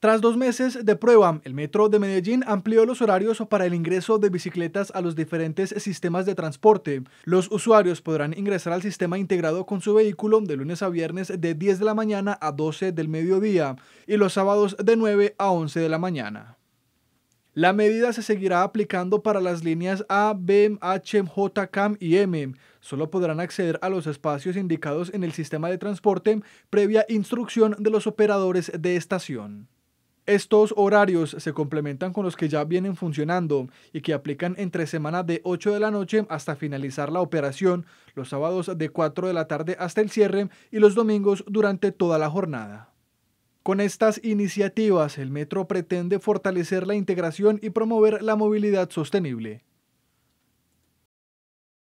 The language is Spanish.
Tras dos meses de prueba, el Metro de Medellín amplió los horarios para el ingreso de bicicletas a los diferentes sistemas de transporte. Los usuarios podrán ingresar al sistema integrado con su vehículo de lunes a viernes de 10 de la mañana a 12 del mediodía y los sábados de 9 a 11 de la mañana. La medida se seguirá aplicando para las líneas A, B, H, J, CAM y M. Solo podrán acceder a los espacios indicados en el sistema de transporte previa instrucción de los operadores de estación. Estos horarios se complementan con los que ya vienen funcionando y que aplican entre semana de 8 de la noche hasta finalizar la operación, los sábados de 4 de la tarde hasta el cierre y los domingos durante toda la jornada. Con estas iniciativas, el metro pretende fortalecer la integración y promover la movilidad sostenible.